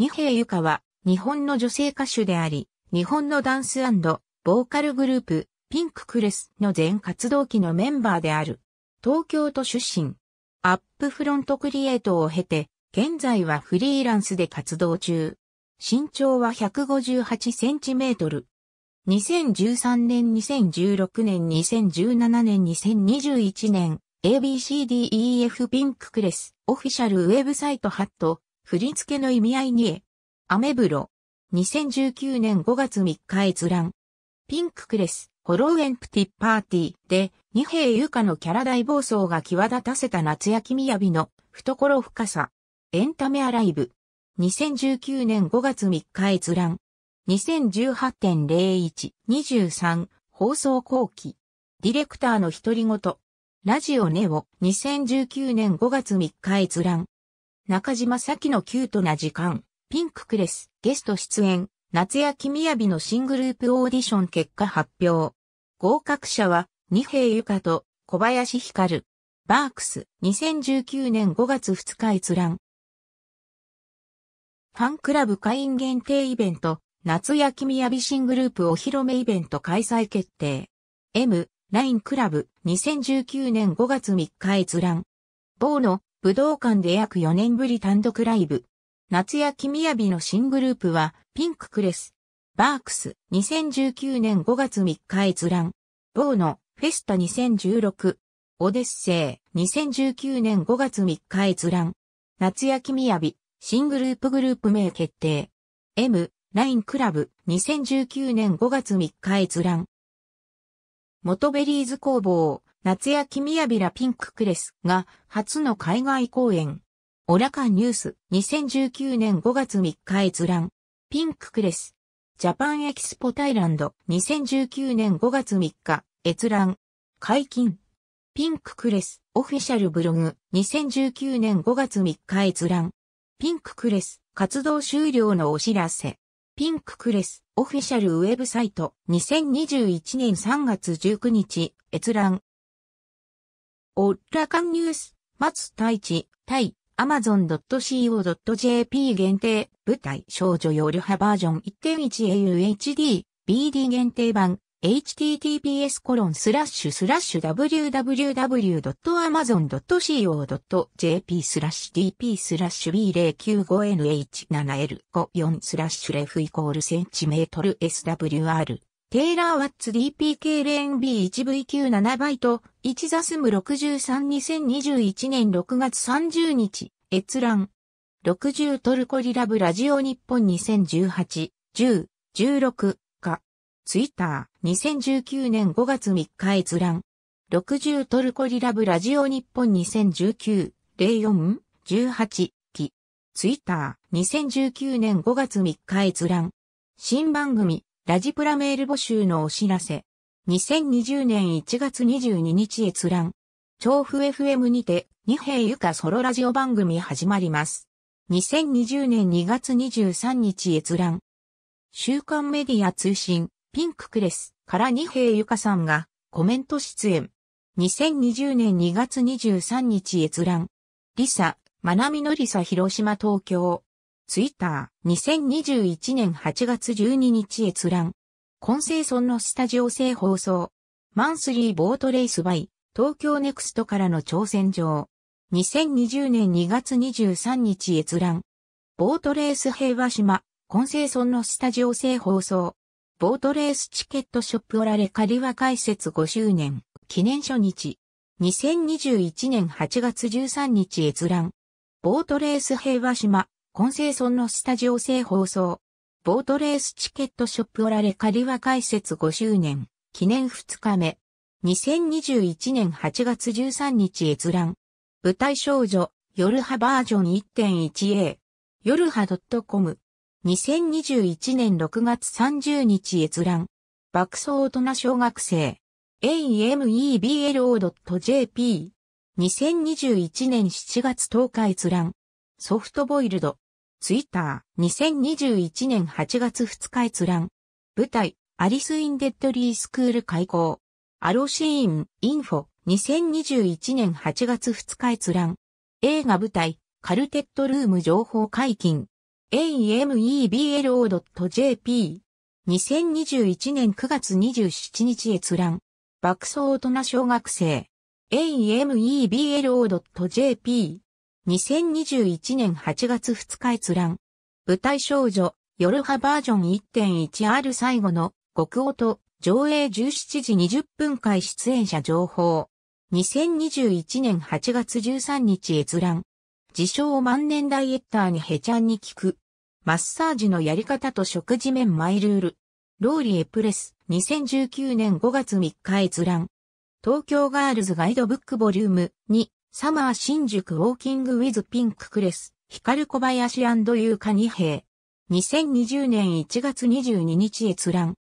二平ゆかは、日本の女性歌手であり、日本のダンスボーカルグループ、ピンククレスの全活動期のメンバーである。東京都出身。アップフロントクリエイトを経て、現在はフリーランスで活動中。身長は158センチメートル。2013年、2016年、2017年、2021年、ABCDEF ピンククレスオフィシャルウェブサイトハット振り付けの意味合いに、え。アメブロ。2019年5月3日閲覧。ピンククレス、ホローエンプティパーティーで、二平ゆ香のキャラ大暴走が際立たせた夏焼きびの懐深さ。エンタメアライブ。2019年5月3日閲覧。2018.01.23放送後期。ディレクターの独り言。ラジオネオ2019年5月3日閲覧。中島咲のキュートな時間、ピンククレス、ゲスト出演、夏焼みやびの新グループオーディション結果発表。合格者は、二平ゆかと小林光。バークス、2019年5月2日閲覧。ファンクラブ会員限定イベント、夏焼みやび新グループお披露目イベント開催決定。M、ラインクラブ、2019年5月3日閲覧。某の武道館で約4年ぶり単独ライブ。夏焼みやびの新グループは、ピンククレス。バークス、2019年5月3日閲覧。ボーノ、フェスタ2016。オデッセイ、2019年5月3日閲覧。夏焼みやび、新グループグループ名決定。M、ラインクラブ、2019年5月3日閲覧。元ベリーズ工房、夏焼きみやびらピンククレスが初の海外公演。オラカンニュース2019年5月3日閲覧。ピンククレス。ジャパンエキスポタイランド2019年5月3日閲覧。解禁。ピンククレスオフィシャルブログ2019年5月3日閲覧。ピンククレス活動終了のお知らせ。ピンククレスオフィシャルウェブサイト2021年3月19日閲覧。オッラカンニュース、松太一、対、amazon.co.jp 限定、舞台少女用り派バージョン 1.1auhd、BD 限定版、https コロンスラッシュスラッシュ www.amazon.co.jp スラッシュ dp スラッシュ b095nh7l54 スラッシュレフイコールセンチメートル swr テイラー・ワッツ DPK レーン B1VQ7 バイト、1ザスム632021年6月30日、閲覧。60トルコリラブラジオ日本2018、10、16か。ツイッター、2019年5月3日閲覧。60トルコリラブラジオ日本2019、04、18期。ツイッター、2019年5月3日閲覧。新番組。ラジプラメール募集のお知らせ。2020年1月22日閲覧。調布 FM にて、二平ゆかソロラジオ番組始まります。2020年2月23日閲覧。週刊メディア通信、ピンククレスから二平ゆかさんがコメント出演。2020年2月23日閲覧。リサ、まなみのリサ広島東京。ツイッター、2021年8月12日閲覧。コンセソンのスタジオ制放送。マンスリーボートレースバイ、東京ネクストからの挑戦状。2020年2月23日閲覧。ボートレース平和島、コンセソンのスタジオ制放送。ボートレースチケットショップおられ仮リワ開設5周年、記念初日。2021年8月13日閲覧。ボートレース平和島、コンセイソンのスタジオ生放送。ボートレースチケットショップおられ仮リ解説5周年、記念2日目。2021年8月13日閲覧。舞台少女、夜ハバージョン 1.1A。夜葉 .com。2021年6月30日閲覧。爆走大人小学生。ameblo.jp。2021年7月10日閲覧。ソフトボイルド。ツイッター、2021年8月2日閲覧。舞台、アリス・イン・デッドリー・スクール開校。アロシーン、インフォ、2021年8月2日閲覧。映画舞台、カルテットルーム情報解禁。ameblo.jp。2021年9月27日閲覧。爆走大人小学生。ameblo.jp。2021年8月2日閲覧。舞台少女、夜派バージョン 1.1R 最後の極音、上映17時20分回出演者情報。2021年8月13日閲覧。自称万年ダイエッターにヘチャンに聞く。マッサージのやり方と食事面マイルール。ローリエプレス、2019年5月3日閲覧。東京ガールズガイドブックボリューム2。サマー新宿ウォーキングウィズピンククレス、ヒカル小林ユーカニヘイ。2020年1月22日閲覧。